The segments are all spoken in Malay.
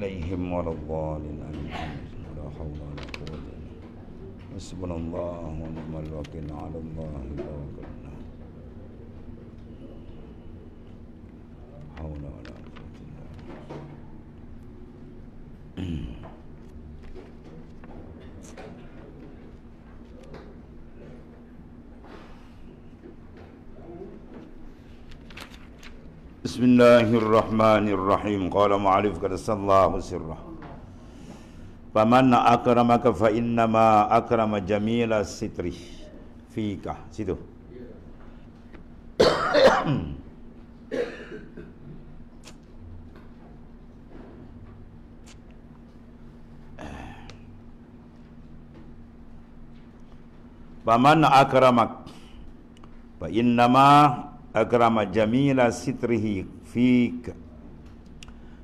عليهم ولا الضالين آمين ولا حول ولا قوة إلا بالله حسبنا الله ونعم الوكيل على الله توكلنا بسم الله الرحمن الرحيم قال معرف قد الله سره فمن أكرمك فإنما أكرم جميل الستر فيك سيدو فمن أكرمك فإنما akrama jamila sitrihi fik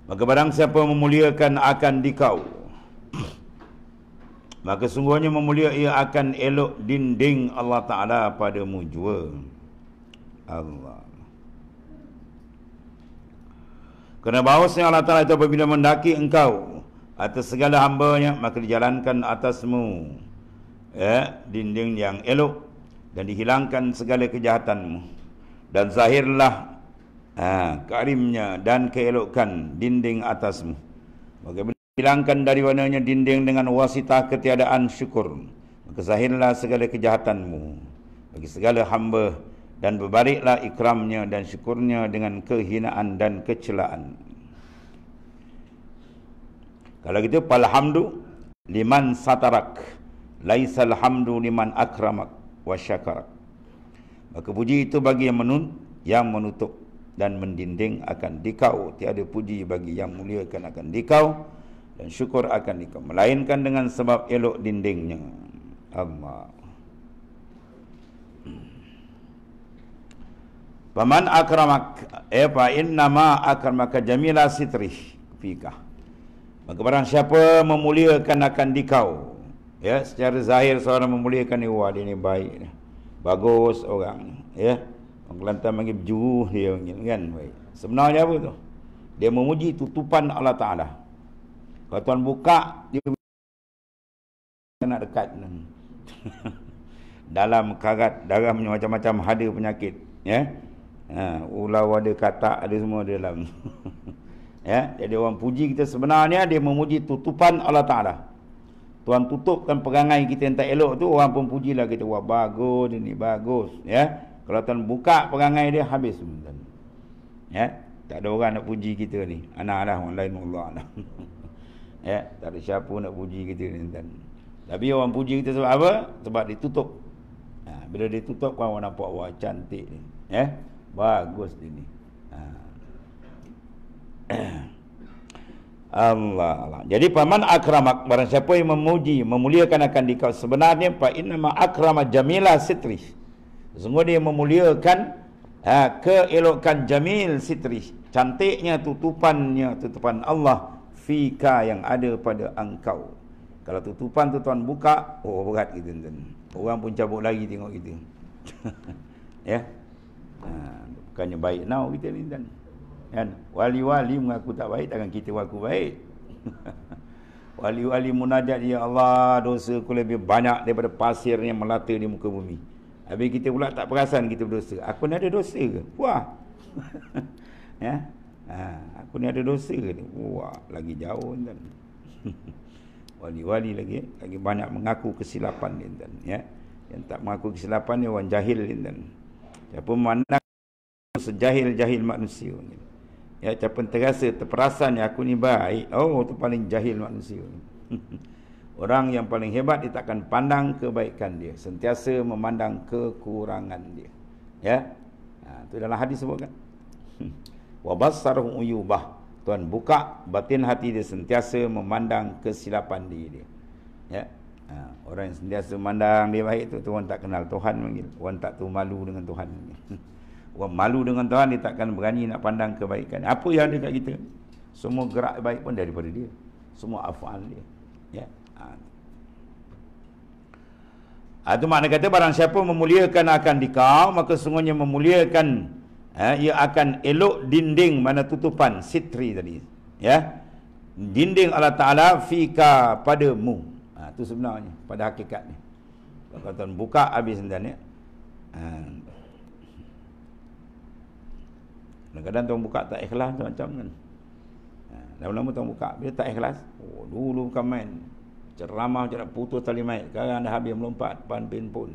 maka barang siapa memuliakan akan dikau maka sungguhnya memulia ia akan elok dinding Allah Ta'ala pada jua Allah Kerana bahawasnya Allah Ta'ala itu apabila mendaki engkau Atas segala hambanya Maka dijalankan atasmu Ya, dinding yang elok Dan dihilangkan segala kejahatanmu dan zahirlah ha, karimnya dan keelokan dinding atasmu. Bagaimana hilangkan dari warnanya dinding dengan wasitah ketiadaan syukur. Maka zahirlah segala kejahatanmu bagi segala hamba dan berbariklah ikramnya dan syukurnya dengan kehinaan dan kecelaan. Kalau gitu, palhamdu liman satarak. Laisal hamdu liman akramak wa syakarak. Maka puji itu bagi yang menun yang menutup dan mendinding akan dikau tiada puji bagi yang muliakan akan dikau dan syukur akan dikau melainkan dengan sebab elok dindingnya amma Paman akramak Epa eh, inna nama akramaka jamila sitri Fika Maka barang siapa memuliakan akan dikau Ya secara zahir seorang memuliakan ni Wah dia ni baik ni bagus orang ya orang Kelantan panggil berjuruh dia panggil kan baik sebenarnya apa tu dia memuji tutupan Allah Taala kalau tuan buka dia nak dekat dalam karat darah punya macam-macam hada penyakit ya ha ular ada katak ada semua di dalam ya jadi orang puji kita sebenarnya dia memuji tutupan Allah Taala Tuan tutupkan perangai kita yang tak elok tu Orang pun puji pujilah kita Wah bagus ini bagus Ya Kalau tuan buka perangai dia Habis Ya Tak ada orang nak puji kita ni Anak lah orang lain Allah lah Ya Tak ada siapa nak puji kita ni tuan Tapi orang puji kita sebab apa? Sebab ditutup ha, Bila ditutup kan orang nampak Wah cantik ni Ya Bagus ini. Ha Allah, Allah. Jadi paman akramak barang siapa yang memuji, memuliakan akan dikau sebenarnya fa inna ma akrama jamila sitri. Sungguh dia memuliakan ha, keelokan jamil sitri. Cantiknya tutupannya tutupan Allah fika yang ada pada engkau. Kalau tutupan tu tuan buka, oh berat gitu tuan. Orang pun cabut lagi tengok kita. ya. Ha, bukannya baik now kita ni tuan. Kan? Wali-wali mengaku tak baik takkan kita mengaku baik. wali-wali munajat ya Allah dosa ku lebih banyak daripada pasir yang melata di muka bumi. Habis kita pula tak perasan kita berdosa. Aku ni ada dosa ke? Wah. ya. Ha, aku ni ada dosa ke? Wah, lagi jauh wali-wali lagi lagi banyak mengaku kesilapan Ya. Yang tak mengaku kesilapan ni orang jahil Ya, Siapa mana sejahil-jahil manusia ni. Ya, ataupun terasa terperasan yang aku ni baik. Oh, tu paling jahil manusia. Orang yang paling hebat dia takkan pandang kebaikan dia. Sentiasa memandang kekurangan dia. Ya. Ha, tu dalam hadis sebut kan. Wa basarhu uyubah. Tuhan buka batin hati dia sentiasa memandang kesilapan diri dia. Ya. Ha, orang yang sentiasa memandang dia baik tu Tuhan tak kenal Tuhan mungkin. Tuhan tak tahu malu dengan Tuhan mungkin. Orang malu dengan Tuhan dia takkan berani nak pandang kebaikan. Apa yang ada kat kita? Semua gerak baik pun daripada dia. Semua afal dia. Ya. Ha. Itu ha, makna kata barang siapa memuliakan akan dikau maka semuanya memuliakan ha, ia akan elok dinding mana tutupan sitri tadi. Ya. Dinding Allah Ta'ala fika padamu. Itu ha, sebenarnya pada hakikatnya. Kalau buka habis nanti. Ha. Kadang-kadang tuan buka tak ikhlas macam-macam kan. Ha, lama-lama tuan buka, bila tak ikhlas, oh, dulu bukan main. Ceramah macam nak putus tali main. Sekarang dah habis melompat, pan pin pun.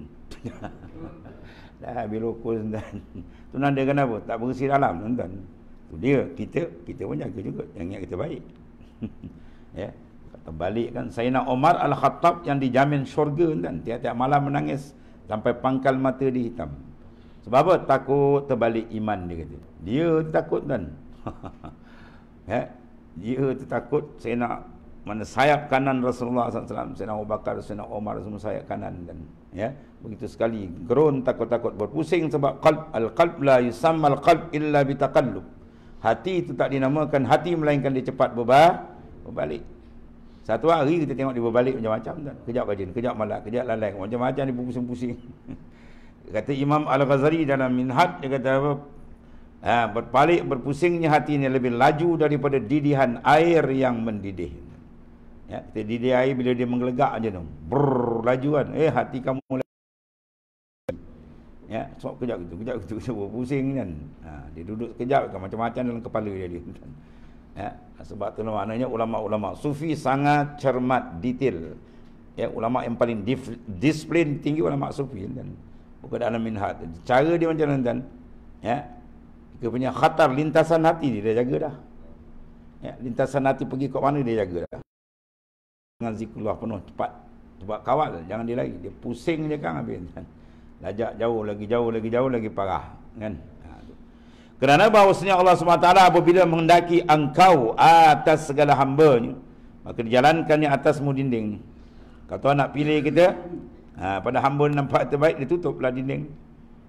dah habis lokus dan tu nanda kenapa tak bersih dalam tuan tu dia kita kita pun jaga juga yang ingat kita baik ya kata balik kan Sayyidina Omar Al-Khattab yang dijamin syurga tuan tiap-tiap malam menangis sampai pangkal mata dihitam sebab apa? Takut terbalik iman dia kata. Dia tu takut kan. ya? Dia tu takut saya nak mana sayap kanan Rasulullah SAW. Saya nak Abu Bakar, saya nak Omar semua sayap kanan kan. Ya? Begitu sekali. Gerun takut-takut berpusing sebab qalb. Al-qalb la yusam al-qalb illa bitakallub. Hati itu tak dinamakan hati melainkan dia cepat berbah berbalik. Satu hari kita tengok dia berbalik macam-macam kan. Kejap rajin, kejap malak, kejap lalai. Macam-macam dia pusing-pusing. kata Imam Al-Ghazali dalam Minhad dia kata apa? Ha, berpaling berpusingnya hati ini lebih laju daripada didihan air yang mendidih. Ya, kita didih air bila dia menggelegak aja tu. Brr laju kan. Eh hati kamu mulai Ya, sok kejap gitu, kejap gitu, kejap pusing kan. Ha, dia duduk sekejap kan macam-macam dalam kepala dia dia. Ya, sebab tu lah maknanya ulama-ulama sufi sangat cermat detail. Ya, ulama yang paling disiplin tinggi ulama sufi kan. Buka dalam minhat Cara dia macam mana Ya Dia punya khatar lintasan hati ni dia jaga dah Ya Lintasan hati pergi ke mana dia jaga dah Dengan zikullah penuh cepat Cepat kawal Jangan dia lagi Dia pusing je kan habis kan Lajak jauh lagi jauh lagi jauh lagi parah Kan ha, kerana bahawasanya Allah SWT apabila menghendaki engkau atas segala hamba ni. Maka dijalankannya atasmu dinding ni. Kalau tuan nak pilih kita, Ha, pada hamba nampak terbaik, dia tutuplah dinding.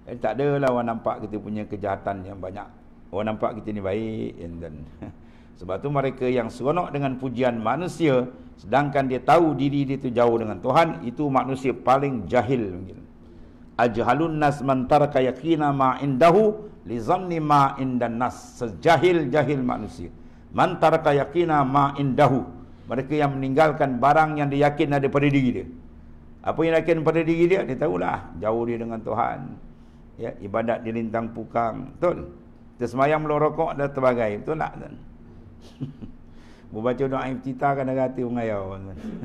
Eh, tak adalah orang nampak kita punya kejahatan yang banyak. Orang nampak kita ni baik. And then. Sebab tu mereka yang seronok dengan pujian manusia, sedangkan dia tahu diri dia tu jauh dengan Tuhan, itu manusia paling jahil mungkin. Ajhalun nas mantar kayakina ma indahu lizamni ma indan nas sejahil jahil manusia. Mantar kayakina ma indahu mereka yang meninggalkan barang yang diyakin ada pada diri dia. Apa yang nak pada diri dia, dia tahulah. Jauh dia dengan Tuhan. Ya, ibadat di lintang pukang. Betul? Kita semayang melalui rokok dan sebagainya. Betul tak? Betul? Membaca doa cita kan ada hati mengayau.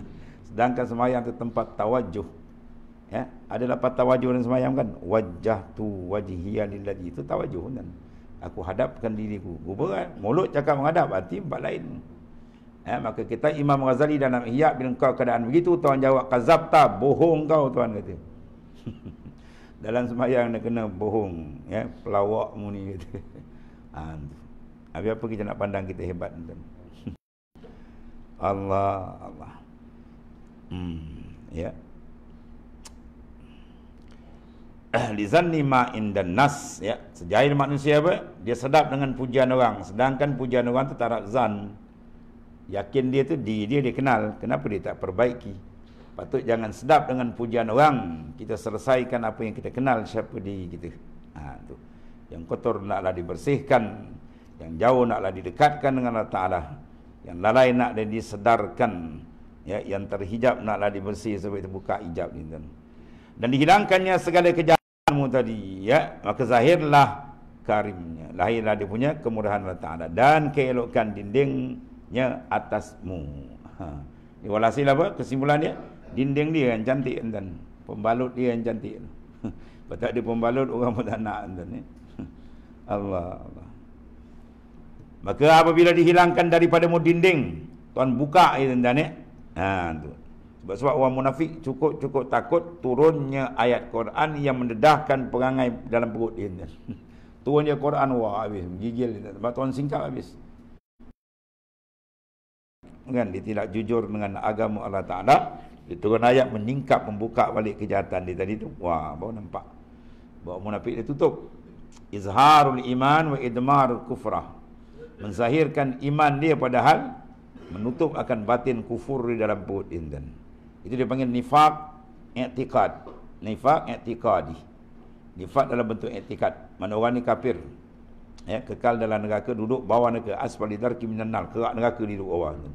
Sedangkan semayang itu tempat tawajuh. Ya, ada dapat tawajuh dan semayang kan? Wajah tu wajihiyah lillahi. Itu tawajuh kan? Aku hadapkan diriku. Gubah Mulut cakap menghadap. Hati empat lain. Ya, maka kita Imam Ghazali dalam Ihya bila kau keadaan begitu tuan jawab kazabta bohong kau tuan kata. dalam sembahyang nak kena bohong ya pelawak mu ni kata. ha, Habis apa kita nak pandang kita hebat tuan. Allah Allah. Hmm ya. Ahli zanni ma indan nas ya. Sejahil manusia apa? Dia sedap dengan pujian orang sedangkan pujian orang tu tarak zan. Yakin dia tu diri dia dia kenal Kenapa dia tak perbaiki Patut jangan sedap dengan pujian orang Kita selesaikan apa yang kita kenal Siapa diri kita ha, tu. Yang kotor naklah dibersihkan Yang jauh naklah didekatkan dengan Allah Ta'ala Yang lalai nak dia disedarkan ya, Yang terhijab naklah dibersih Sebab itu buka hijab ni Dan dihilangkannya segala kejahatanmu tadi ya, Maka zahirlah karimnya Lahirlah dia punya kemurahan Allah Ta'ala Dan keelokan dinding nya atasmu. Ha. Ni walhasil apa? Kesimpulan dia, dinding dia yang cantik dan Pembalut dia yang cantik. Betul dia pembalut orang pun tak nak enten ni. Allah, Allah. Maka apabila dihilangkan daripada mu dinding, tuan buka itu ya, enten ni. Ha tu. Sebab sebab orang munafik cukup-cukup takut turunnya ayat Quran yang mendedahkan perangai dalam perut dia. Turunnya Quran wah habis gigil. Sebab tuan singkat habis kan dia tidak jujur dengan agama Allah Taala dia turun ayat meningkap membuka balik kejahatan dia tadi tu wah baru nampak bahawa munafik dia tutup izharul iman wa idmar kufrah menzahirkan iman dia padahal menutup akan batin kufur di dalam perut inden itu dia panggil nifak i'tiqad nifak i'tiqadi nifak dalam bentuk i'tiqad mana orang ni kafir ya kekal dalam neraka duduk bawah neraka asfalidarki minan nar kerak neraka di duduk bawah tu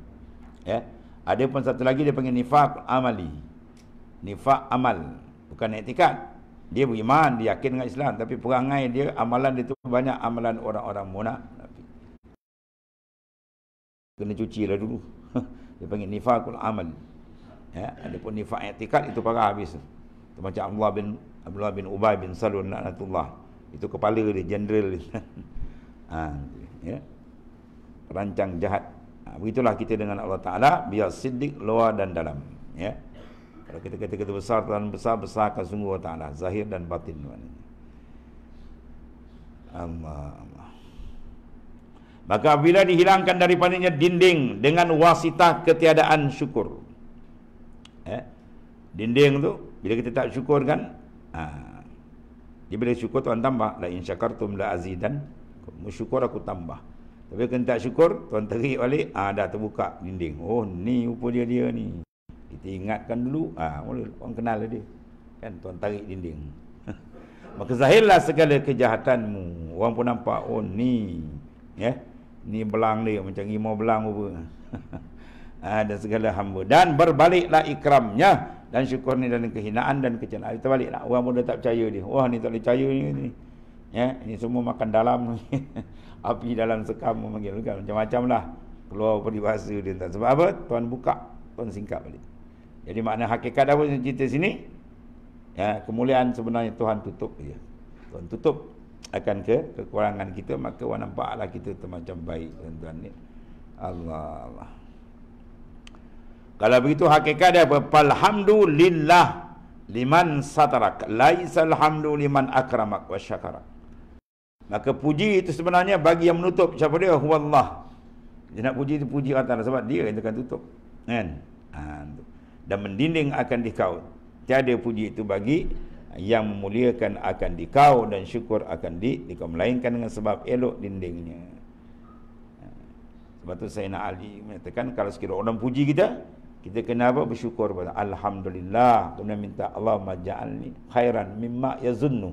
ya ada pun satu lagi dia panggil nifak amali nifak amal bukan etikat dia beriman dia yakin dengan Islam tapi perangai dia amalan dia tu banyak amalan orang-orang munafik kena cuci lah dulu dia panggil nifaqul amal ya ada pun nifak etikat itu parah habis macam Abdullah bin Abdullah bin Ubay bin Salul Anatullah itu kepala dia general ha, ya rancang jahat Ha, begitulah kita dengan Allah Ta'ala Biar sidik luar dan dalam Ya Kalau kita kata kita besar dan besar Besar akan sungguh Allah Ta'ala Zahir dan batin maknanya. Allah, Allah. Maka bila dihilangkan daripadanya dinding Dengan wasitah ketiadaan syukur Ya Dinding tu Bila kita tak syukur kan ha. Jadi bila syukur tuan tambah La insyakartum la azidan Syukur aku tambah tapi kena tak syukur, tuan terik balik, ah dah terbuka dinding. Oh, ni rupa dia dia ni. Kita ingatkan dulu, ah boleh orang kenal dia. Kan tuan tarik dinding. Maka zahirlah segala kejahatanmu. Orang pun nampak, oh ni. Ya. Yeah? Ni belang dia macam mau belang apa. ah dan segala hamba dan berbaliklah ikramnya dan syukur ni dan kehinaan dan kecelaan. Kita baliklah. Orang pun dah tak percaya dia. Wah ni tak percaya ni. ni ya ini semua makan dalam api dalam sekam memanggil kan macam-macam lah keluar peribahasa dia tak sebab apa tuan buka tuan singkap balik jadi makna hakikat apa yang cerita sini ya kemuliaan sebenarnya Tuhan tutup dia Tuhan tutup akan ke kekurangan kita maka wa nampaklah kita macam baik tuan-tuan ni ya. Allah Allah kalau begitu hakikat dia apa alhamdulillah liman satarak laisa alhamdu liman akramak wa Maka puji itu sebenarnya bagi yang menutup siapa dia? Huwallah. Dia nak puji itu puji kata lah, sebab dia yang akan tutup. Kan? Ha, dan mendinding akan dikau. Tiada puji itu bagi yang memuliakan akan dikau dan syukur akan di, dikau. Melainkan dengan sebab elok dindingnya. Ha. Sebab tu Sayyidina Ali mengatakan kalau sekiranya orang puji kita, kita kena apa? Bersyukur kepada Alhamdulillah. Kemudian minta Allah maja'alni khairan mimma yazunnu.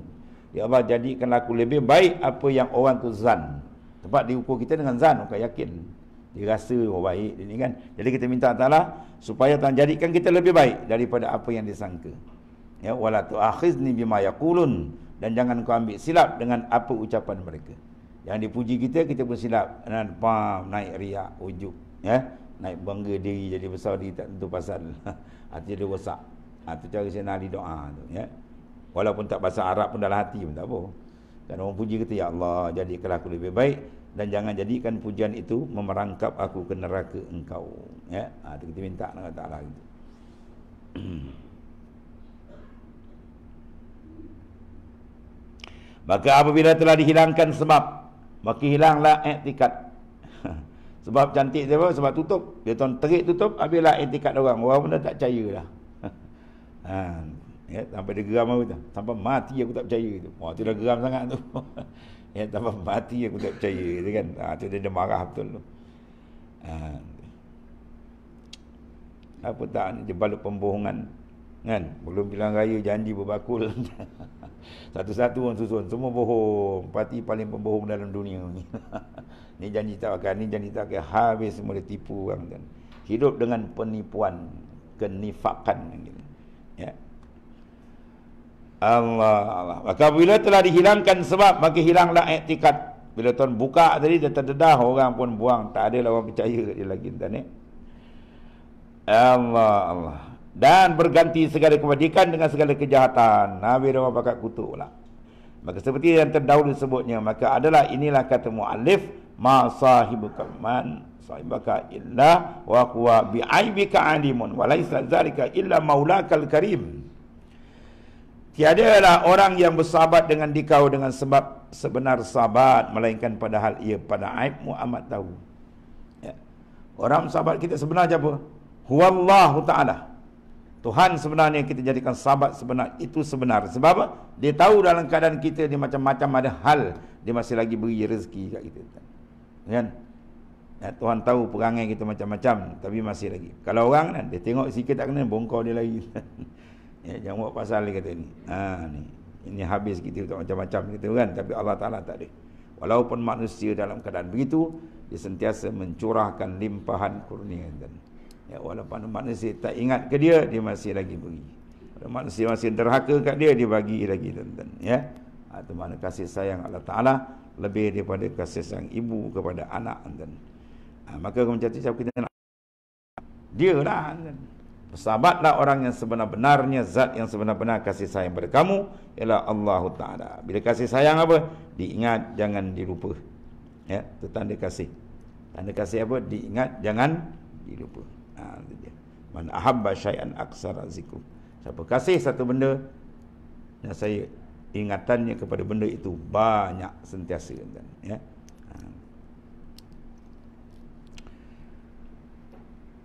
Ya Allah jadikan aku lebih baik apa yang orang tu zan. Sebab diukur kita dengan zan, bukan yakin. Dia rasa oh baik ini kan. Jadi kita minta Taala supaya Tuhan jadikan kita lebih baik daripada apa yang disangka. Ya wala tu'akhizni bima yaqulun dan jangan kau ambil silap dengan apa ucapan mereka. Yang dipuji kita kita pun silap dan pam naik riak ujuk, ya naik bangga diri jadi besar diri tak tentu pasal hati dia rosak. Ha, itu cara saya nak doa ya. Walaupun tak bahasa Arab pun dalam hati pun tak apa. Dan orang puji kata, Ya Allah, jadikanlah aku lebih baik. Dan jangan jadikan pujian itu memerangkap aku ke neraka engkau. Ya, ha, itu kita minta dengan Ta'ala. Gitu. Maka apabila telah dihilangkan sebab, maka hilanglah etikat. sebab cantik dia apa? Sebab tutup. Dia tuan terik tutup, habislah etikat orang. Orang pun dah tak percaya lah. ha ya, sampai dia geram aku tu. Sampai mati aku tak percaya tu. Wah, tu dah geram sangat tu. ya, sampai mati aku tak percaya tu kan. Ha, tu dia, dia marah betul tu. Ha. Apa tak ni, dia balut pembohongan. Kan? Belum bilang raya, janji berbakul. Satu-satu orang susun, semua bohong. Parti paling pembohong dalam dunia ni. ni janji tak akan, ni janji tak akan. Habis semua dia tipu orang kan. Hidup dengan penipuan kenifakan gitu. Ya. Allah, Allah. Maka bila telah dihilangkan sebab Maka hilanglah etikat Bila tuan buka tadi Dia terdedah orang pun buang Tak ada lah orang percaya dia lagi tuan, eh? Allah Allah dan berganti segala kebajikan dengan segala kejahatan. Nabi dia orang pakat kutuk Maka seperti yang terdahulu sebutnya, maka adalah inilah kata mu'alif, ma sahibuka man sahibaka illa wa huwa bi'aibika alimun wa zalika illa maulakal karim. Tiadalah orang yang bersahabat dengan dikau dengan sebab sebenar sahabat melainkan padahal ia pada aibmu amat tahu. Ya. Orang sahabat kita sebenarnya apa? Huwallahu ta'ala. Tuhan sebenarnya kita jadikan sahabat sebenar itu sebenar. Sebab apa? Dia tahu dalam keadaan kita ni macam-macam ada hal. Dia masih lagi beri rezeki kat kita. Kan? Ya, Tuhan tahu perangai kita macam-macam. Tapi masih lagi. Kalau orang kan, dia tengok sikit tak kena, bongkau dia lagi. Ya, jangan buat pasal dia kata ni. Ha, ni. Ini habis kita untuk macam-macam kita kan. Tapi Allah Ta'ala tak ada. Walaupun manusia dalam keadaan begitu, dia sentiasa mencurahkan limpahan kurnia. Dan, ya, walaupun manusia tak ingat ke dia, dia masih lagi beri. Walaupun manusia masih terhaka kat dia, dia bagi lagi. Dan, dan, ya. Itu ha, mana kasih sayang Allah Ta'ala lebih daripada kasih sayang ibu kepada anak. Dan, ha, maka macam tu, kita nak dia lah. Dan, Bersahabatlah orang yang sebenar-benarnya Zat yang sebenar-benar kasih sayang pada kamu Ialah Allah Ta'ala Bila kasih sayang apa? Diingat, jangan dilupa Ya, itu tanda kasih Tanda kasih apa? Diingat, jangan dilupa ha, itu dia. Man ahabba syai'an aksar aziku Siapa kasih satu benda Dan saya ingatannya kepada benda itu Banyak sentiasa Ya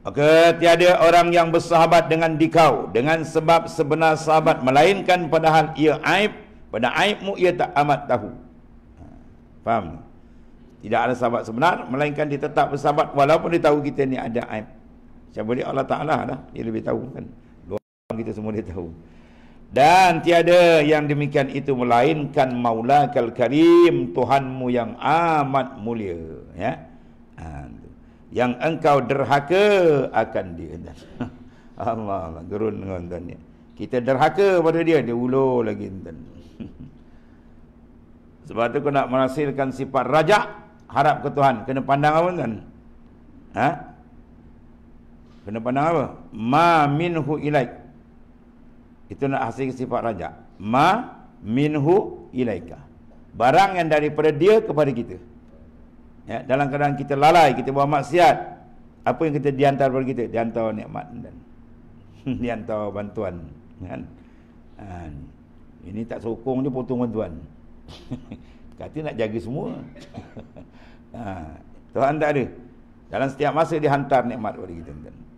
Maka tiada orang yang bersahabat dengan dikau dengan sebab sebenar sahabat melainkan padahal ia aib pada aibmu ia tak amat tahu. Faham? Tidak ada sahabat sebenar melainkan dia tetap bersahabat walaupun dia tahu kita ni ada aib. Siapa dia Allah Taala lah dia lebih tahu kan. Dua kita semua dia tahu. Dan tiada yang demikian itu melainkan Maulakal Karim Tuhanmu yang amat mulia ya. Ah yang engkau derhaka akan dia. Allah. gerun dengan Kita derhaka pada dia, dia ulo lagi. Sebab tu kau nak menghasilkan sifat rajak, harap ke Tuhan. Kena pandang apa kan? Ha? Kena pandang apa? Ma minhu ilaik. Itu nak hasil sifat rajak. Ma minhu ilaika. Barang yang daripada dia kepada kita ya, dalam keadaan kita lalai kita buat maksiat apa yang kita diantar pada kita diantar nikmat dan diantar bantuan kan ha, ini tak sokong je potong bantuan kata nak jaga semua ha, Tuhan tak ada dalam setiap masa dihantar nikmat pada kita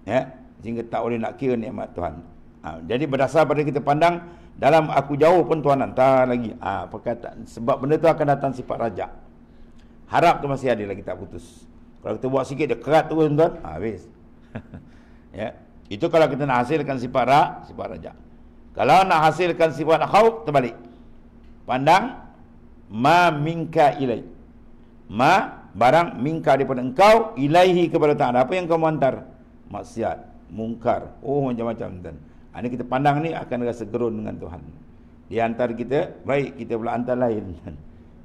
ya sehingga tak boleh nak kira nikmat Tuhan ha, jadi berdasar pada kita pandang dalam aku jauh pun Tuhan hantar lagi ha, perkataan sebab benda tu akan datang sifat rajak Harap tu masih ada lagi tak putus. Kalau kita buat sikit dia kerat terus tuan-tuan, ah, ha, habis. ya. Itu kalau kita nak hasilkan sifat ra, sifat rajak. Kalau nak hasilkan sifat khauf terbalik. Pandang ma minka ilai. Ma barang minka daripada engkau ilaihi kepada Taala. Apa yang kau hantar? Maksiat, mungkar, oh macam-macam tuan. Ah, ini kita pandang ni akan rasa gerun dengan Tuhan. Dia hantar kita, baik kita pula hantar lain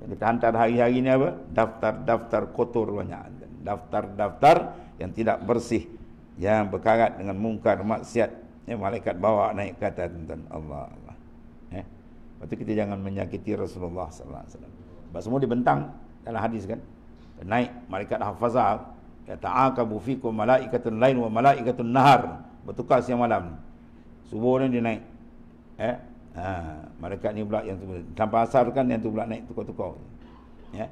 kita hantar hari-hari ni apa? Daftar-daftar kotor banyak. Daftar-daftar yang tidak bersih. Yang berkarat dengan mungkar maksiat. Ya, malaikat bawa naik ke atas tuan Allah. Allah. Eh? Lepas tu kita jangan menyakiti Rasulullah SAW. Sebab semua dibentang dalam hadis kan. Naik malaikat hafazah. Ya ta'akabu fikum malaikatun lain wa malaikatun nahar. Bertukar siang malam. Subuh ni dia naik. Eh? Ha, malaikat ni pula yang tu tanpa asal kan yang tu pula naik tukar-tukar. Ya.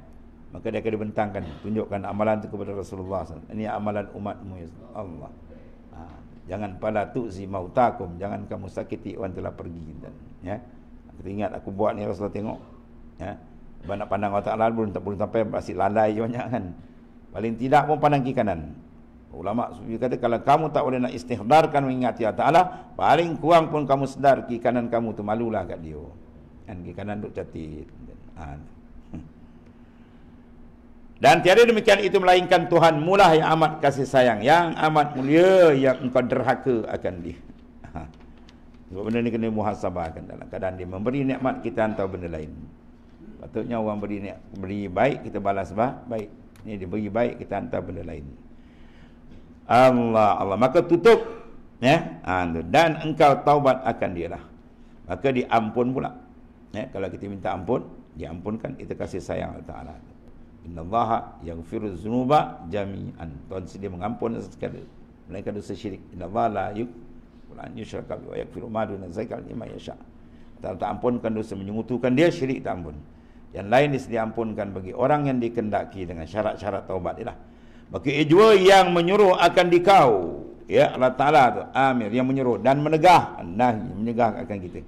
Maka dia akan dibentangkan, tunjukkan amalan tu kepada Rasulullah SAW. Ini amalan umatmu ya Allah. Ha, jangan pala tu zi mautakum, jangan kamu sakiti orang telah pergi dan ya. Aku ingat aku buat ni Rasulullah tengok. Ya. Banyak pandang Allah Taala belum tak belum sampai masih lalai banyak kan. Paling tidak pun pandang kiri kanan. Ulama sufi kata kalau kamu tak boleh nak istihdarkan mengingati Allah Taala, paling kuang pun kamu sedar kiri kanan kamu tu malulah kat dia. Kan kiri kanan duk catit. Ha. Dan tiada demikian itu melainkan Tuhan mula yang amat kasih sayang, yang amat mulia yang engkau derhaka akan dia. Ha. Sebab benda ni kena muhasabahkan dalam keadaan dia memberi nikmat kita hantar benda lain. Patutnya orang beri ni beri baik kita balas bah baik. Ini dia beri baik kita hantar benda lain. Allah Allah maka tutup ya ha, dan engkau taubat akan dialah maka diampun pula ya kalau kita minta ampun diampunkan kita kasih sayang Allah Taala innallaha yaghfiru dzunuba jami'an tuan sedia mengampun sekali mereka dosa syirik innallaha la yuk Quran yusyraka wa yaghfiru ma duna zalika liman yasha Allah tak ampunkan dosa menyungutukan dia syirik tak ampun yang lain disediampunkan bagi orang yang dikendaki dengan syarat-syarat taubat dia lah. Maka ijwa yang menyuruh akan dikau. Ya Allah Ta'ala tu. Amir yang menyuruh dan menegah. Nah, menegah akan kita.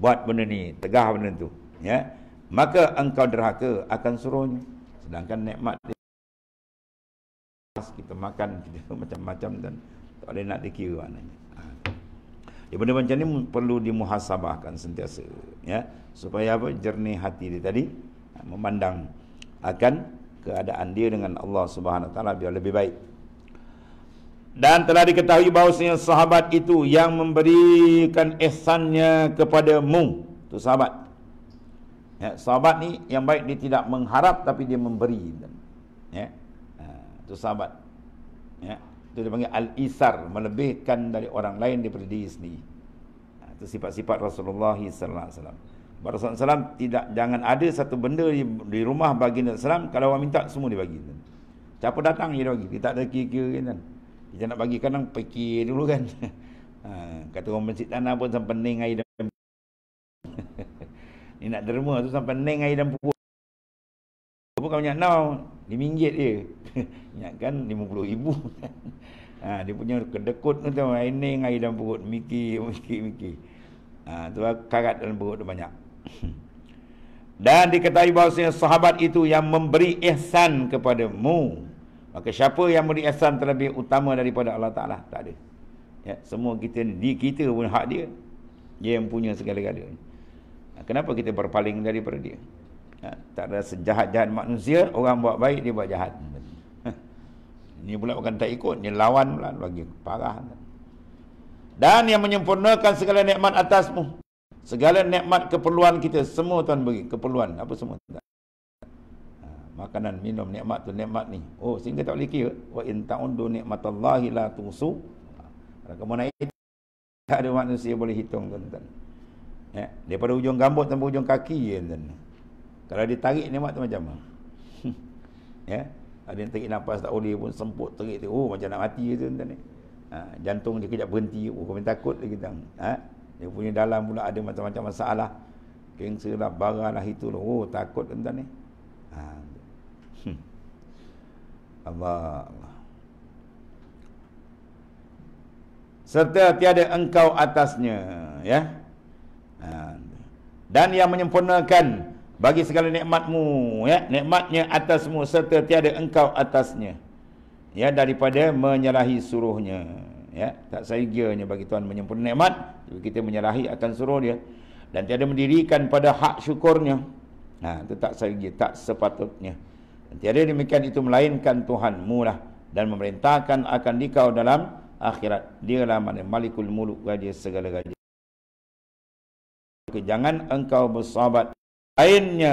Buat benda ni. Tegah benda tu. Ya. Maka engkau derhaka akan suruhnya. Sedangkan nikmat Kita makan macam-macam dan tak boleh nak dikira maknanya. Ha. Ya, benda macam ni perlu dimuhasabahkan sentiasa. Ya. Supaya apa? Jernih hati dia tadi. Ha, memandang akan keadaan dia dengan Allah Subhanahu taala biar lebih baik. Dan telah diketahui bahawa sahabat itu yang memberikan ihsannya kepadamu. tu sahabat. Ya, sahabat ni yang baik dia tidak mengharap tapi dia memberi. Ya. Ha, itu sahabat. Ya. Itu dia panggil al-isar, melebihkan dari orang lain daripada diri sendiri. Ha, itu sifat-sifat Rasulullah sallallahu alaihi wasallam. Rasulullah SAW tidak jangan ada satu benda di, rumah bagi baginda SAW kalau orang minta semua dia bagi siapa datang dia bagi dia tak ada kira-kira kan, kan. kita nak bagi kadang fikir dulu kan ha, kata orang mencik tanah pun sampai pening air dan ni nak derma tu sampai pening air dan pupuk apa kau ingat now RM5 je ingatkan RM50,000 ha, dia punya kedekut tu air ning air dan pupuk mikir mikir mikir Ha, tu lah karat dalam perut tu banyak. Dan diketahui bahawa sahabat itu yang memberi ihsan kepadamu. Maka siapa yang memberi ihsan terlebih utama daripada Allah Ta'ala? Tak ada. Ya, semua kita ni, di kita pun hak dia. Dia yang punya segala-galanya. Ha, kenapa kita berpaling daripada dia? Ha, tak ada sejahat-jahat manusia, orang buat baik, dia buat jahat. ini ha, pula bukan tak ikut, ini lawan pula bagi parah. Dan yang menyempurnakan segala nikmat atasmu. Segala nikmat keperluan kita semua Tuhan bagi. Keperluan apa semua tuan? Ah, makanan minum nikmat tu nikmat ni oh sehingga tak boleh kira wa in ta'undu nikmatallahi la tusu ah, kalau kamu naik tak ada manusia boleh hitung tuan-tuan ya daripada hujung rambut sampai hujung kaki je tuan kalau ditarik nikmat tu macam mana ya ada yang tarik nafas tak boleh pun semput tarik tu oh macam nak mati je tuan-tuan ni ha, jantung dia kejap berhenti oh kami takut lagi tuan ha? Dia punya dalam pula ada macam-macam masalah. Kanser lah, barah lah, itu lah. Oh, takut entah ni. Ha. Hmm. Allah, Allah. Serta tiada engkau atasnya. Ya. Ha. Dan yang menyempurnakan bagi segala nikmatmu. Ya. Nikmatnya atasmu serta tiada engkau atasnya. Ya, daripada menyalahi suruhnya ya tak sahijanya bagi Tuhan menyempurna nikmat kita menyalahi akan suruh dia dan tiada mendirikan pada hak syukurnya ha itu tak sahija tak sepatutnya dan tiada demikian itu melainkan Tuhan murah dan memerintahkan akan dikau dalam akhirat dia lah mana malikul muluk gaji segala gaji jangan engkau bersahabat lainnya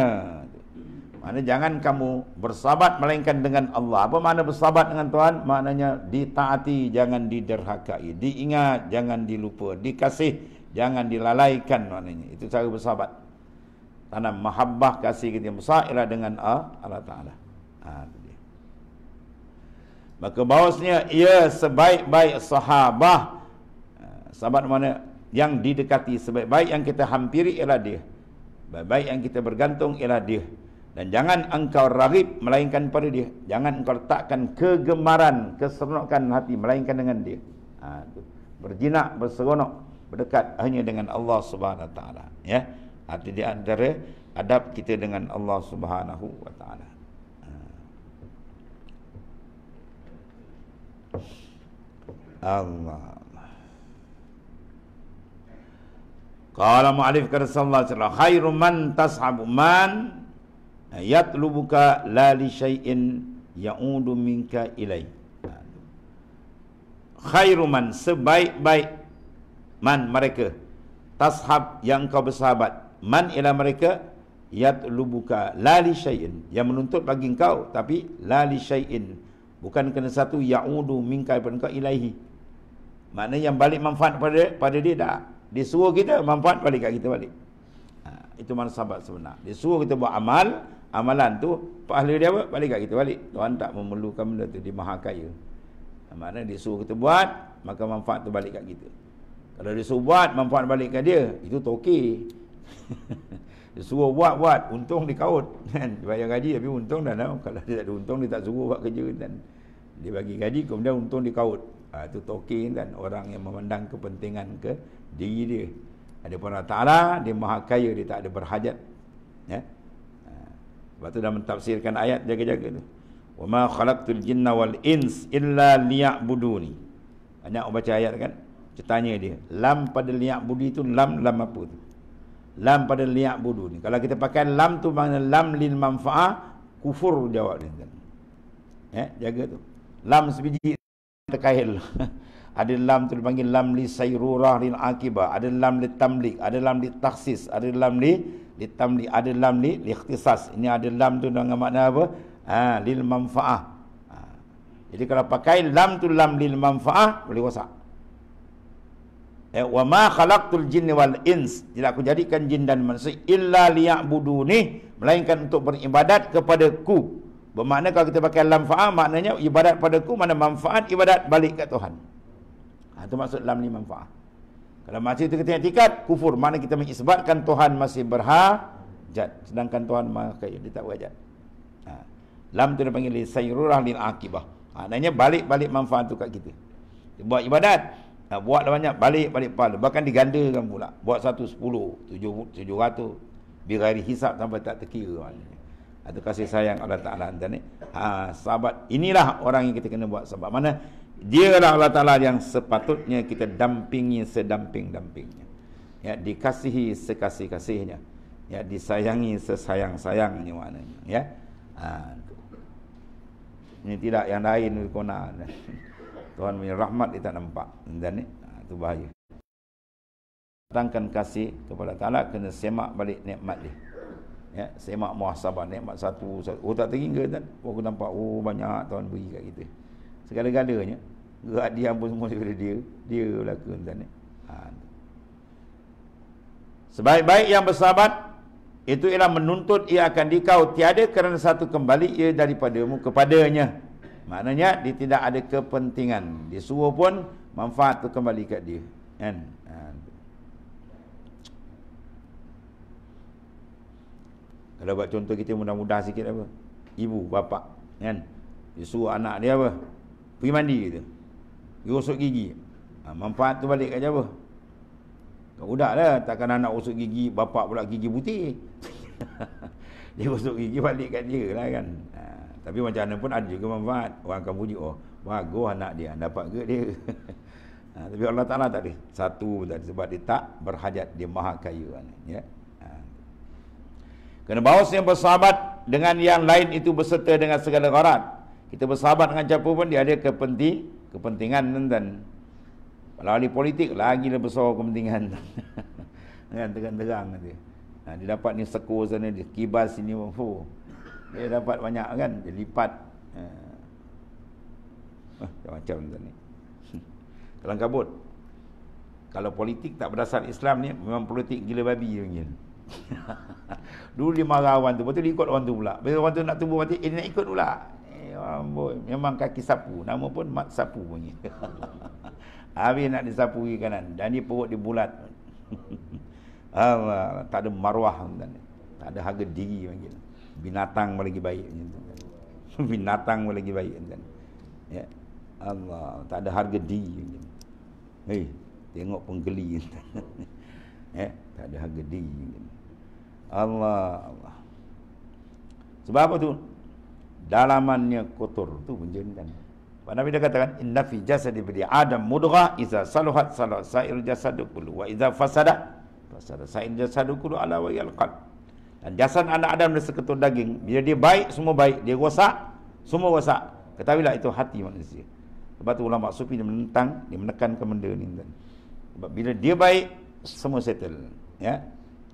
Maksudnya jangan kamu bersahabat melainkan dengan Allah. Apa makna bersahabat dengan Tuhan? Maknanya ditaati, jangan diderhakai. Diingat, jangan dilupa. Dikasih, jangan dilalaikan. Maknanya. Itu cara bersahabat. Tanam mahabbah kasih kita yang besar dengan Allah Ta'ala. Ha, dia. Maka bahawasnya ia sebaik-baik sahabah. Ha, sahabat mana yang didekati sebaik-baik yang kita hampiri ialah dia. Baik-baik yang kita bergantung ialah dia dan jangan engkau ragib melainkan pada dia jangan engkau letakkan kegemaran keseronokan hati melainkan dengan dia ha berjinak berseronok berdekat hanya dengan Allah Subhanahu wa taala ya hati di antara adab kita dengan Allah Subhanahu wa taala ha. Allah Qala mu'alif kata sallallahu alaihi wasallam khairu man tashabu man yatlubuka la li syai'in ya'udu minka ilai khairu man sebaik-baik man mereka tashab yang kau bersahabat man ila mereka yatlubuka la li syai'in yang menuntut bagi kau tapi la li syai'in bukan kena satu ya'udu minka pada engkau ilaihi mana yang balik manfaat pada pada dia dah dia suruh kita manfaat balik kat kita balik ha, itu mana sahabat sebenar dia suruh kita buat amal amalan tu pahala dia apa? Balik kat kita balik. Tuhan tak memerlukan benda tu dia maha kaya. Mana dia suruh kita buat, maka manfaat tu balik kat kita. Kalau dia suruh buat, manfaat balik kat dia, itu tu okey. dia suruh buat buat, untung dia kaut kan. Dia bayar gaji tapi untung dah tahu. Kalau dia tak ada untung dia tak suruh buat kerja kan. Dia bagi gaji kemudian untung dia kaut. Ha, itu tu okey kan orang yang memandang kepentingan ke diri dia. Ada pun Allah Ta'ala, dia maha kaya, dia tak ada berhajat. Ya? Sebab tu dah mentafsirkan ayat jaga-jaga tu. Wa ma khalaqtul jinna wal ins illa liya'buduni. Banyak orang baca ayat kan? Kita tanya dia, lam pada liya'budi tu lam lam apa tu? Lam pada liya'buduni. Kalau kita pakai lam tu makna lam lil manfaah, kufur jawab dia. Eh, jaga tu. Lam sebiji terkahil. ada lam tu dipanggil lam li sayrurah lil akibah ada lam li tamlik ada lam li taksis ada lam li li tamlik ada lam li li ikhtisas ini ada lam tu dengan makna apa ha lil manfaah ha. jadi kalau pakai lam tu lam lil manfaah boleh wasak eh, wa ma khalaqtul jinn wal ins tidak aku jadikan jin dan manusia illa liya'buduni melainkan untuk beribadat kepadaku Bermakna kalau kita pakai lam fa'ah, maknanya ibadat padaku, mana manfaat ibadat balik ke Tuhan. Ha, itu maksud lam ni manfaat. Kalau masih itu ketika tingkat, kufur. Mana kita mengisbatkan Tuhan masih berhajat. Sedangkan Tuhan maka dia tak wajat. Ha. Lam tu dia panggil sayururah lil akibah. Ha. Nanya balik-balik manfaat tu kat kita. Dia buat ibadat. Ha. buat lah banyak balik-balik pahala. Bahkan digandakan pula. Buat satu sepuluh, tujuh, tujuh ratus. Biar hari hisap sampai tak terkira. Maknanya. Ha. Itu kasih sayang Allah Ta'ala. Ha. Sahabat, inilah orang yang kita kena buat. Sebab mana? Dia adalah Allah Ta'ala yang sepatutnya kita dampingi sedamping-dampingnya. Ya, dikasihi sekasih-kasihnya. Ya, disayangi sesayang-sayangnya maknanya. Ya. Ha. Ini tidak yang lain di kona. Tuhan punya rahmat kita nampak. Dan ni, itu ha, bahaya. Datangkan kasih kepada Ta'ala kena semak balik nikmat dia. Ya, semak muhasabah nikmat satu, satu. Oh tak teringga kan? Oh, aku nampak oh banyak Tuhan beri kat kita. Segala-galanya. Gerak dia pun semua daripada dia Dia berlaku tuan ha. Sebaik-baik yang bersahabat Itu ialah menuntut ia akan dikau Tiada kerana satu kembali ia daripada daripadamu kepadanya Maknanya dia tidak ada kepentingan Dia suruh pun manfaat tu kembali kat dia Kan? Ha, Kalau buat contoh kita mudah-mudah sikit apa? Ibu, bapa, kan? Dia suruh anak dia apa? Pergi mandi gitu. Gosok gigi. Ha, manfaat tu balik kat siapa? Kat budak lah. Takkan anak gosok gigi, bapak pula gigi putih. dia gosok gigi balik kat dia lah kan. Ha, tapi macam mana pun ada juga manfaat. Orang akan puji, oh bagus anak dia. Dapat ke dia? ha, tapi Allah Ta'ala tak ada. Satu pun tak ada. Sebab dia tak berhajat. Dia maha kaya. Kan? Ya? Ha. Kena bawa yang bersahabat dengan yang lain itu berserta dengan segala gharat. Kita bersahabat dengan siapa pun dia ada kepentingan kepentingan tuan-tuan. Kalau ahli politik lagi lebih besar kepentingan. Dengan terang-terang nanti. Nah, ha, dia dapat ni seko sana, dia kibas sini. Oh. Dia dapat banyak kan, dia lipat. Ha. Ah, macam macam ni. Kalau kabut. Kalau politik tak berdasar Islam ni, memang politik gila babi dia panggil. Dulu dia marah orang tu, lepas tu dia ikut orang tu pula. Bila orang tu nak tumbuh mati, eh, dia nak ikut pula. Amboi, memang kaki sapu. Nama pun mat sapu bunyi. Habis nak disapu ke kanan. Dan ni perut dia bulat. Allah, tak ada maruah. Tak ada harga diri panggil. Binatang pun lagi baik. Binatang pun lagi baik. Ya. Allah, tak ada harga diri. Hei, eh, tengok pun geli. ya. tak ada harga diri. Allah, Allah. Sebab apa tu? dalamannya kotor tu menjengkan Pak Nabi dia katakan inna fi jasadi bi adam mudgha iza saluhat salah sa'ir jasadu kullu wa iza fasada fasada sa'ir jasadu kullu ala wa yalqal dan jasad anak Adam dia seketul daging bila dia baik semua baik dia rosak semua rosak ketahuilah itu hati manusia sebab tu ulama sufi dia menentang dia menekankan benda ni sebab bila dia baik semua settle ya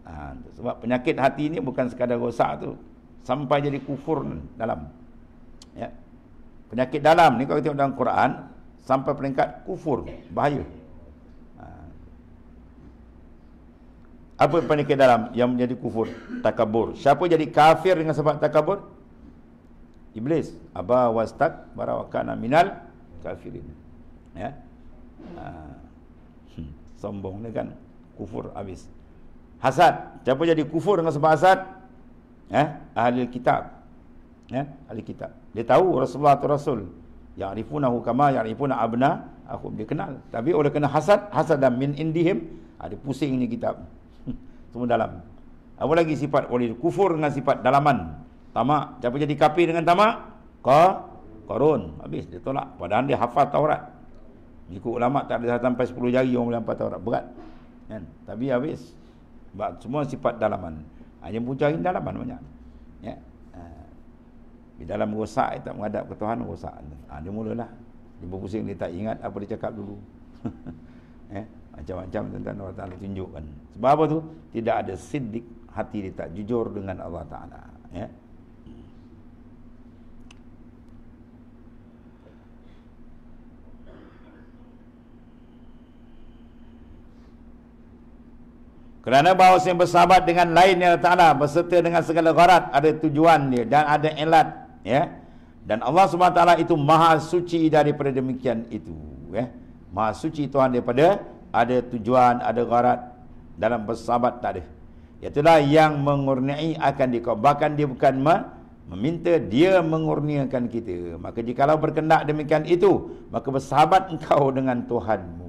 ha, sebab penyakit hati ni bukan sekadar rosak tu sampai jadi kufur dalam Penyakit dalam ni kalau kita tengok dalam Quran sampai peringkat kufur, bahaya. Ha. Apa penyakit dalam yang menjadi kufur? Takabur. Siapa jadi kafir dengan sebab takabur? Iblis. Aba wastak barawakana minal kafir ini. Ya. Ha. Hmm. Sombong ni kan. Kufur habis. Hasad. Siapa jadi kufur dengan sebab hasad? Ya. Ahli kitab ya ahli kitab dia tahu rasulullah tu rasul yang arifunahu kama yang arifuna abna aku dia kenal tapi oleh kena hasad hasad dan min indihim ada ah, pusing ni kitab semua dalam apa lagi sifat wali kufur dengan sifat dalaman tamak siapa jadi kafir dengan tamak ka korun habis dia tolak padahal dia hafal Taurat ikut ulama tak ada sampai 10 jari orang boleh hafal Taurat berat kan tapi habis sebab semua sifat dalaman hanya ah, pun cari dalaman banyak ya di dalam rosak tak menghadap ke Tuhan rosak. Ha, dia mulalah. Dia berpusing dia tak ingat apa dia cakap dulu. eh, macam-macam tentang Allah Taala tunjukkan. Sebab apa tu? Tidak ada siddiq hati dia tak jujur dengan Allah Taala, ya. Kerana bahawa yang bersahabat dengan lainnya Allah Ta'ala Berserta dengan segala gharat Ada tujuan dia dan ada elat ya dan Allah SWT itu maha suci daripada demikian itu ya maha suci Tuhan daripada ada tujuan ada gharat dalam bersahabat tak ada itulah yang mengurniai akan dikabarkan dia bukan ma meminta dia mengurniakan kita maka jika jikalau berkendak demikian itu maka bersahabat engkau dengan Tuhanmu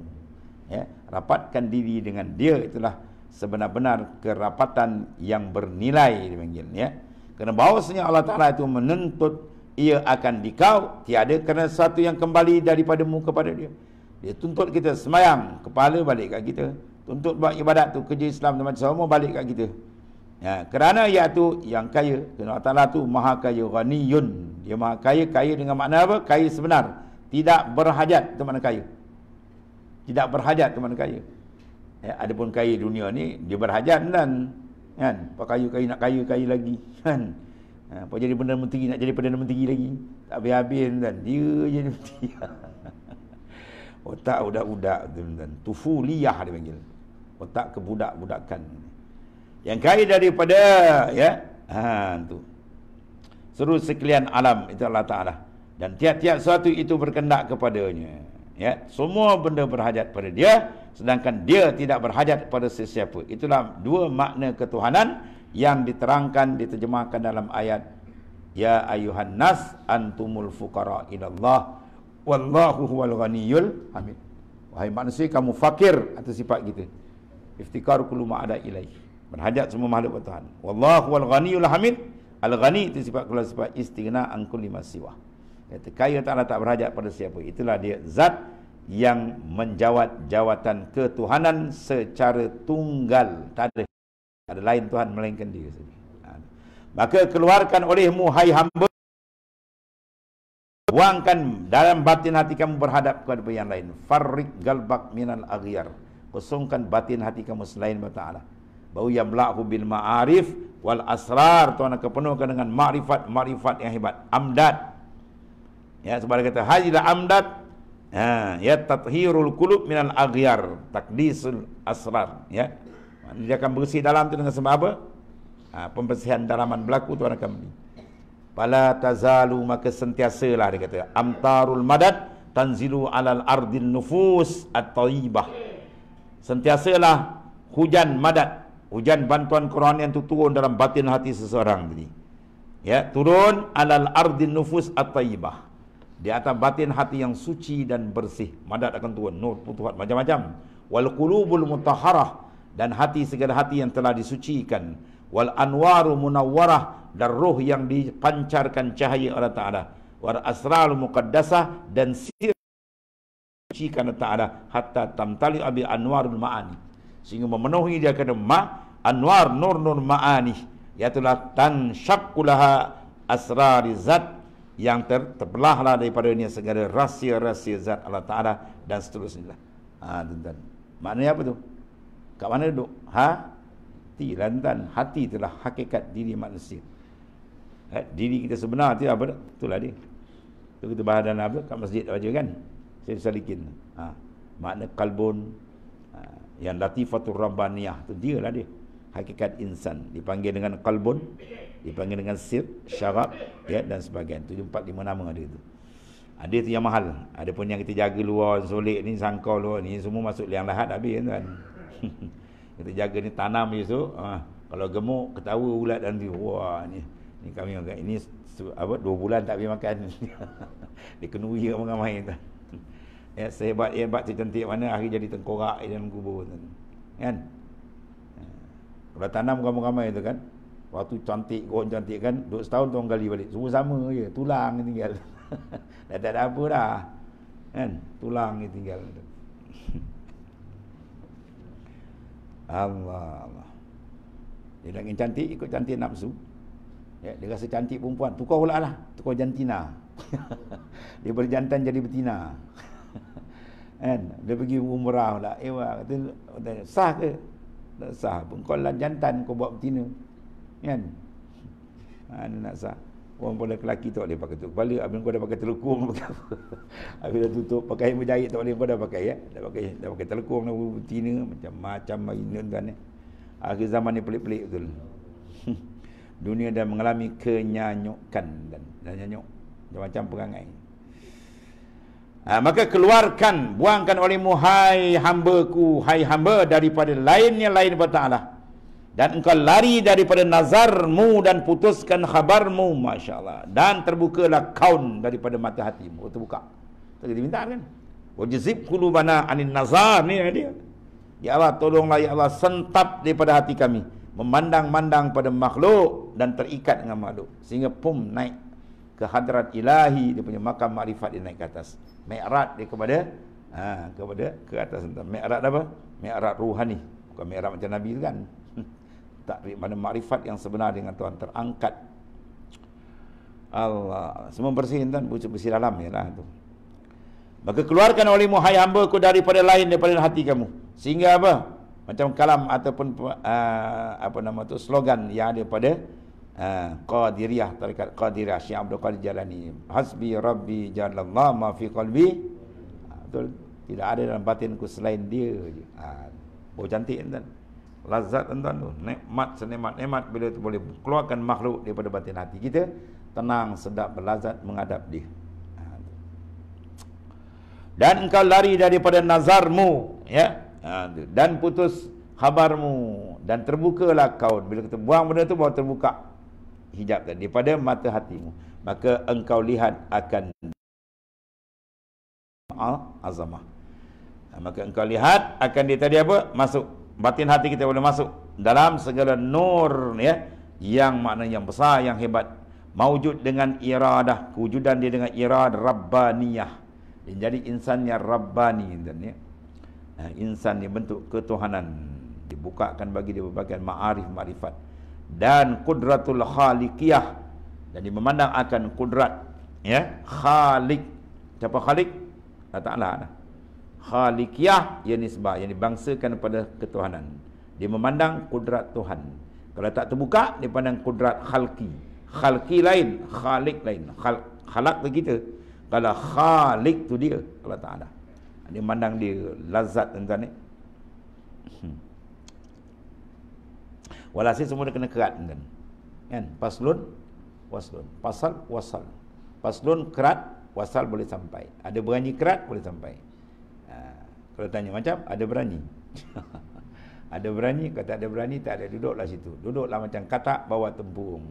ya rapatkan diri dengan dia itulah sebenar-benar kerapatan yang bernilai dia ya kerana bahawasanya Allah Ta'ala itu menuntut ia akan dikau tiada kerana satu yang kembali daripada mu kepada dia. Dia tuntut kita semayang, kepala balik kat kita. Tuntut buat ibadat tu, kerja Islam dan macam semua balik kat kita. Ya, kerana iaitu yang kaya, kerana Allah Ta'ala tu maha kaya, raniyun. Dia maha kaya, kaya dengan makna apa? Kaya sebenar. Tidak berhajat itu makna kaya. Tidak berhajat itu makna kaya. Ya, adapun kaya dunia ni, dia berhajat dan kan pak kayu kayu nak kayu kayu lagi kan ha, apa jadi perdana menteri nak jadi perdana menteri lagi tak habis habis kan dia jadi menteri otak budak-budak tuan tufu liyah dia panggil otak kebudak-budakan yang kaya daripada ya ha tu seluruh sekalian alam itu Allah Taala dan tiap-tiap satu itu berkendak kepadanya ya semua benda berhajat pada dia sedangkan dia tidak berhajat pada sesiapa. Itulah dua makna ketuhanan yang diterangkan diterjemahkan dalam ayat Ya ayuhan nas antumul fuqara ila Allah wallahu huwal ghaniyul hamid. Wahai manusia kamu fakir atas sifat kita. Iftikar kullu ma ada ilai Berhajat semua makhluk pada Tuhan. Wallahu wal ghaniyul hamid. Al ghani itu sifat kalau sifat istighna an kulli ma siwa. Kaya Ta'ala tak berhajat pada siapa. Itulah dia zat yang menjawat jawatan ketuhanan secara tunggal tak ada tak ada lain tuhan melainkan dia ha. maka keluarkan olehmu hai hamba buangkan dalam batin hati kamu berhadap kepada yang lain farriq galbak minal aghyar kosongkan batin hati kamu selain bapa taala bau yamlahu bil ma'arif wal asrar tuan akan penuhkan dengan ma'rifat makrifat yang hebat amdad ya sebab kata hajilah amdad Ha, ya tathirul qulub minal aghyar takdisul asrar ya. dia akan bersih dalam tu dengan sebab apa? Ha, pembersihan dalaman berlaku tu akan ini. Pala tazalu maka sentiasalah dia kata amtarul madad tanzilu alal ardin nufus at-tayyibah. Sentiasalah hujan madad, hujan bantuan Quran yang tu turun dalam batin hati seseorang tadi. Ya, turun alal ardin nufus at-tayyibah di atas batin hati yang suci dan bersih madad akan turun nur putuhat macam-macam wal qulubul mutahharah dan hati segala hati yang telah disucikan wal anwaru munawwarah dan roh yang dipancarkan cahaya Allah Ta'ala war asrarul muqaddasah dan sir disucikan Allah Ta'ala hatta tamtali abi anwarul ma'ani sehingga memenuhi dia kena ma anwar nur nur ma'ani yaitu tan syakulaha asrari zat yang ter, terbelahlah daripada ini segala rahsia-rahsia zat Allah Ta'ala dan seterusnya lah. Ha, tuan-tuan. Maknanya apa tu? Kat mana duduk? Ha? Hati, lantan. Lah, Hati itulah hakikat diri manusia. Ha? diri kita sebenar itu apa tu? Itulah dia. Itu kita bahas dalam apa? Kat masjid tak baca kan? Saya salikin. Ha? Makna kalbun. Ha? yang latifatul rabbaniyah. Itu dia lah dia. Hakikat insan. Dipanggil dengan kalbun dipanggil dengan sir, syarab ya dan sebagainya. Tujuh empat lima nama ada itu. Ada itu yang mahal. Ada pun yang kita jaga luar, solik ni, sangkau luar ni, semua masuk liang lahat habis kan. kan? kita jaga ni tanam je tu. Ha. Kalau gemuk, ketawa ulat dan dia, wah ni. Ni kami agak ini apa dua bulan tak pergi makan. dia kenuri orang ramai tu. Ya, sehebat hebat si cantik mana hari jadi tengkorak di dalam kubur tu. Kan? Ha. Kalau tanam ramai-ramai tu kan, Waktu cantik kau cantik kan Duduk setahun tu gali balik Semua sama je Tulang yang tinggal tak ada apa dah Kan Tulang yang tinggal Allah Allah Dia nak cantik Ikut cantik nafsu ya, Dia rasa cantik perempuan Tukar pula lah Tukar jantina Dia jantan jadi betina Kan Dia pergi umrah pula Ewa eh, Kata Sah ke Tak sah pun Kau lah jantan Kau buat betina kan mana ha, nak sah orang pun lelaki tak boleh pakai tutup kepala abang kau dah pakai telukung pakai dah tutup pakai menjahit tak boleh kau dah pakai ya dah pakai dah pakai telukung dah betina macam macam ini tuan eh akhir zaman ni pelik-pelik betul dunia dah mengalami kenyanyukan dan dan nyanyuk macam-macam perangai Ha, maka keluarkan, buangkan oleh muhai hamba ku, hai hamba daripada lainnya lain pada Allah dan engkau lari daripada nazarmu dan putuskan khabarmu Masya Allah dan terbukalah kaun daripada mata hatimu oh, terbuka tu kita minta kan wajizib kulubana anin nazar ni dia Ya Allah tolonglah Ya Allah sentap daripada hati kami memandang-mandang pada makhluk dan terikat dengan makhluk sehingga pum naik ke hadrat ilahi dia punya makam makrifat dia naik ke atas mi'rad dia kepada ha, kepada ke atas mi'rad apa mi'rad ruhani bukan mi'rad macam nabi kan takrif mana makrifat yang sebenar dengan Tuhan terangkat Allah semua bersih tuan bersih, bersih dalam ya lah tu maka keluarkan oleh muhai hamba ku daripada lain daripada hati kamu sehingga apa macam kalam ataupun uh, apa nama tu slogan yang ada pada uh, qadiriyah tarekat qadiriyah Syekh Abdul Qadir Jalani hasbi rabbi jalallah ma fi qalbi ah, tidak ada dalam batinku selain dia je ha, oh cantik kan, tuan kan? lazat tuan-tuan tu oh, nikmat senikmat-nikmat bila tu boleh keluarkan makhluk daripada batin hati kita tenang sedap berlazat menghadap dia ha, dan engkau lari daripada nazarmu ya ha, dan putus khabarmu dan terbukalah kau bila kita buang benda tu bawa terbuka hijab daripada mata hatimu maka engkau lihat akan al azamah ha, maka engkau lihat akan dia tadi apa masuk batin hati kita boleh masuk dalam segala nur ya yang makna yang besar yang hebat maujud dengan iradah kewujudan dia dengan irad rabbaniyah dia jadi insannya rabbani dan ya insan ni bentuk ketuhanan dibukakan bagi dia berbagai makarif, ma'rifat dan kudratul khaliqiyah jadi memandang akan kudrat ya khaliq siapa khaliq Allah Taala khalikiyah yang nisbah yang dibangsakan pada ketuhanan dia memandang kudrat Tuhan kalau tak terbuka dia pandang kudrat khalqi khalqi lain khalik lain Khal khalak ke kita kalau khalik tu dia kalau tak ada dia memandang dia lazat tuan-tuan ni hmm. walhasil semua dia kena kerat kan kan paslon waslon pasal wasal paslon kerat wasal boleh sampai ada berani kerat boleh sampai kalau tanya macam ada berani ada berani kalau tak ada berani tak ada duduklah situ duduklah macam katak bawa tempurung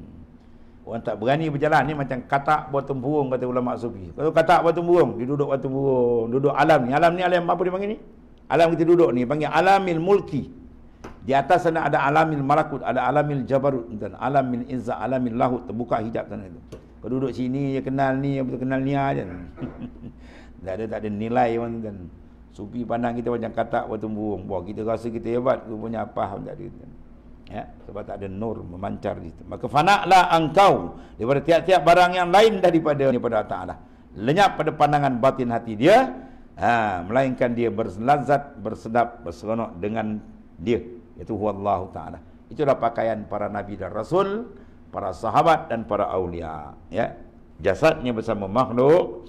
orang tak berani berjalan ni macam katak bawa tempurung kata ulama sufi kalau katak bawa tempurung dia duduk bawa tempurung duduk alam ni alam ni alam apa dia panggil ni alam kita duduk ni panggil alamil mulki di atas sana ada alamil malakut ada alamil jabarut dan alamil inza alamil lahut terbuka hijab sana itu, kalau duduk sini je kenal ni apa kenal ni aja tak ada tak ada nilai pun tuan-tuan Sufi pandang kita macam katak bertumbuh. Wah, kita rasa kita hebat. Kita punya apa tadi. Ya, sebab tak ada nur memancar di situ. Maka fana'lah engkau daripada tiap-tiap barang yang lain daripada daripada Ta'ala. Lenyap pada pandangan batin hati dia. Ha, melainkan dia berlazat, bersedap, berseronok dengan dia. Itu Allah Ta'ala. Itulah pakaian para Nabi dan Rasul, para sahabat dan para awliya. Ya. Jasadnya bersama makhluk,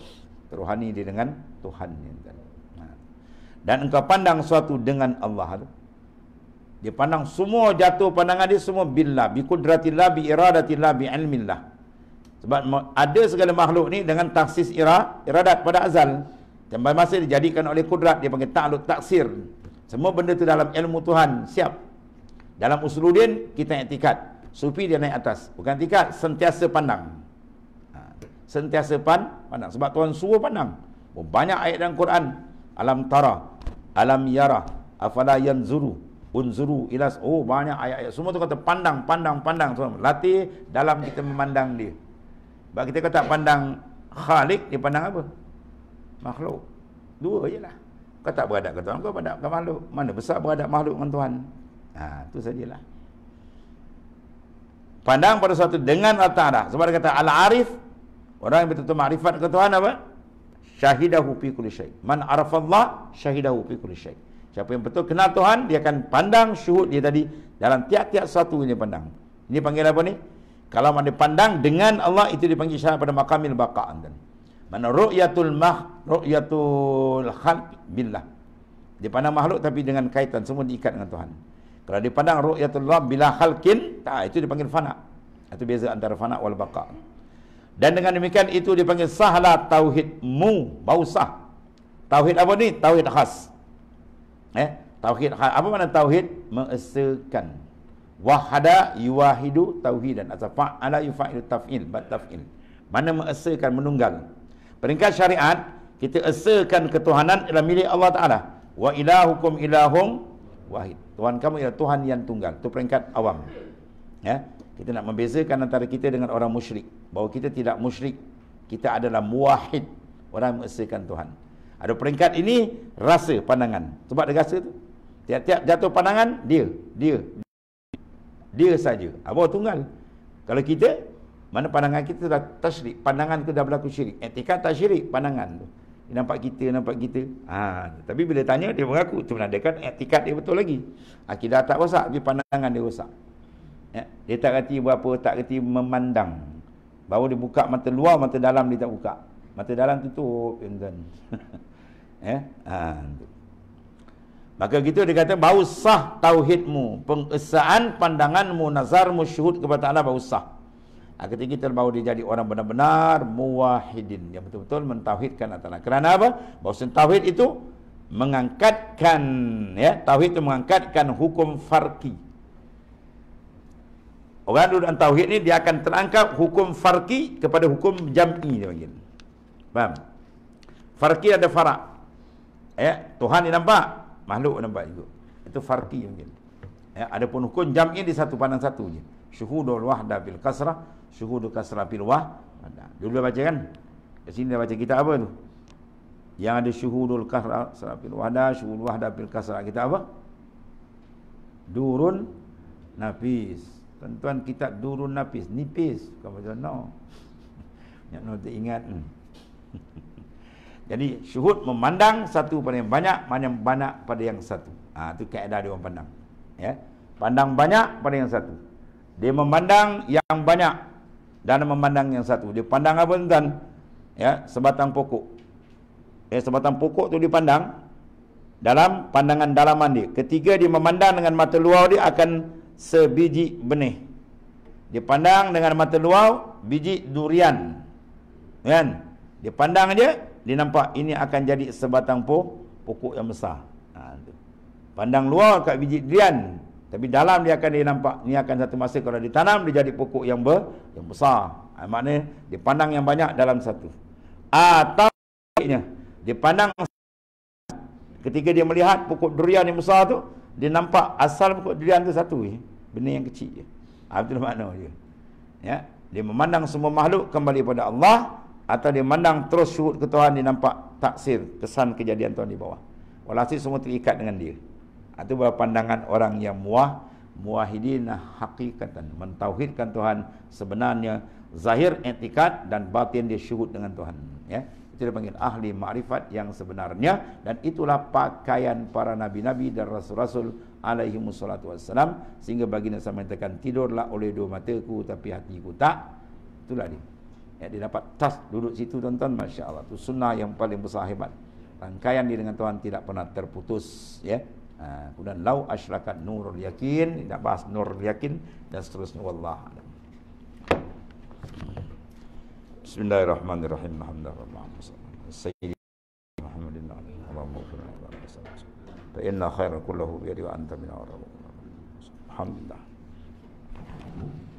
rohani dia dengan Tuhan dan engkau pandang suatu dengan Allah dia pandang semua jatuh pandangan dia semua billah bi kudratillah bi iradatillah bi ilmillah sebab ada segala makhluk ni dengan taksis ira iradat pada azal tempat masa dijadikan oleh kudrat dia panggil ta'lut taksir semua benda tu dalam ilmu Tuhan siap dalam usuludin kita i'tikad sufi dia naik atas bukan i'tikad sentiasa pandang ha, sentiasa pan pandang sebab Tuhan suruh pandang oh, banyak ayat dalam Quran alam tarah alam yara afala yanzuru unzuru ilas oh banyak ayat-ayat semua tu kata pandang pandang pandang tuan latih dalam kita memandang dia bagi kita kata pandang khalik dia pandang apa makhluk dua je lah kau tak beradab ke Tuhan kau beradab ke makhluk mana besar beradab makhluk dengan Tuhan ha, tu sajalah pandang pada satu dengan Allah Ta'ala sebab dia kata Al-Arif orang yang betul-betul makrifat ke Tuhan apa syahidahu fi kulli syai. Man arafa Allah syahidahu fi kulli syai. Siapa yang betul kenal Tuhan, dia akan pandang syuhud dia tadi dalam tiap-tiap satu dia pandang. Ini panggil apa ni? Kalau mana pandang dengan Allah itu dipanggil syahadah pada makamil baqa dan. Mana ru'yatul mah ru'yatul khalq billah. Dia pandang makhluk tapi dengan kaitan semua diikat dengan Tuhan. Kalau dipandang ru'yatul rabb bila khalqin, ta itu dipanggil fana. Itu beza antara fana wal baqa'. Dan dengan demikian itu dipanggil sahlah tauhid mu bau sah. Tauhid apa ni? Tauhid khas. Eh, tauhid khas. apa mana tauhid? Mengesakan. Wahada yuwahidu tauhid dan atau ala yufa'ilu taf'il bat taf'il. Mana mengesakan menunggal. Peringkat syariat kita esakan ketuhanan adalah milik Allah Taala. Wa ilahukum ilahum wahid. Tuhan kamu ialah Tuhan yang tunggal. Itu peringkat awam. Ya. Kita nak membezakan antara kita dengan orang musyrik. Bahawa kita tidak musyrik. Kita adalah muwahid. Orang mengesahkan Tuhan. Ada peringkat ini, rasa pandangan. Sebab dia rasa Tiap-tiap jatuh pandangan, dia. Dia. Dia saja. Apa tunggal? Kalau kita, mana pandangan kita dah tashrik. Pandangan tu dah berlaku syirik. Etika tak syirik, pandangan tu. Dia nampak kita, nampak kita. Ha, tapi bila tanya, dia mengaku. Itu menandakan etika dia betul lagi. Akidah tak rosak, tapi pandangan dia rosak. Eh, dia tak kerti berapa, tak kerti memandang. Baru dia buka mata luar, mata dalam dia tak buka. Mata dalam tutup. Ya, eh, ha, Maka gitu dia kata, bau sah tauhidmu. Pengesaan pandanganmu, nazarmu, syuhud kepada Allah bau sah. Ha, ketika kita baru dia jadi orang benar-benar muwahidin. Yang betul-betul mentauhidkan Allah. Kerana apa? Bahawa sentauhid itu mengangkatkan, ya, tauhid itu mengangkatkan hukum farqi. Orang dudukan tauhid ni dia akan terangkap hukum farqi kepada hukum jam'i dia panggil. Faham? Farqi ada farak. Ya, eh, Tuhan dia nampak, makhluk dia nampak juga. Itu farqi dia panggil. Ya, eh, adapun hukum jam'i di satu pandang satu je. Syuhudul wahda bil kasrah, syuhudul kasrah bil wahda. Dulu dah baca kan? Di sini dah baca kita apa tu? Yang ada syuhudul kasrah, kasrah bil wahda, syuhudul wahda bil kasrah. kita apa? Durun Nafis. Tuan-tuan kita durun napis, nipis. Kamu macam no. Yang no ingat. Hmm. Jadi syuhud memandang satu pada yang banyak, mana yang banyak pada yang satu. Ah ha, itu kaedah dia orang pandang. Ya. Pandang banyak pada yang satu. Dia memandang yang banyak dan memandang yang satu. Dia pandang apa tuan? Ya, sebatang pokok. Eh sebatang pokok tu dipandang dalam pandangan dalaman dia. Ketiga dia memandang dengan mata luar dia akan sebiji benih. Dia pandang dengan mata luau biji durian. Kan? Dia pandang dia, dia nampak ini akan jadi sebatang po, pokok yang besar. Ha, pandang luau kat biji durian. Tapi dalam dia akan dia nampak ni akan satu masa kalau ditanam dia jadi pokok yang ber, yang besar. Ha, maknanya dia pandang yang banyak dalam satu. Atau dia pandang ketika dia melihat pokok durian yang besar tu dia nampak asal pokok durian tu satu je. Benda yang kecil je. Itu ha, makna dia. Ya? Dia memandang semua makhluk kembali kepada Allah atau dia memandang terus syurut ke Tuhan dia nampak taksir kesan kejadian Tuhan di bawah. Walhasil semua terikat dengan dia. Itu ha, bahawa pandangan orang yang muah muahidin hakikatan mentauhidkan Tuhan sebenarnya zahir etikat dan batin dia syurut dengan Tuhan. Ya? Itu panggil ahli makrifat yang sebenarnya dan itulah pakaian para nabi-nabi dan rasul-rasul alaihi musallatu wassalam sehingga baginda sampaikan tidurlah oleh dua mataku tapi hatiku tak. Itulah dia. Ya, dia dapat tas duduk situ tuan-tuan masya-Allah. Itu sunnah yang paling besar hebat. Rangkaian dia dengan Tuhan tidak pernah terputus ya. Ha, kemudian lau asyrakat nur yakin, tidak bahas nur yakin dan seterusnya wallah. بسم الله الرحمن الرحيم الحمد لله اللهم صل سيدي محمد اللهم اغفر لنا فإن خير كله بيدي وأنت من الحمد لله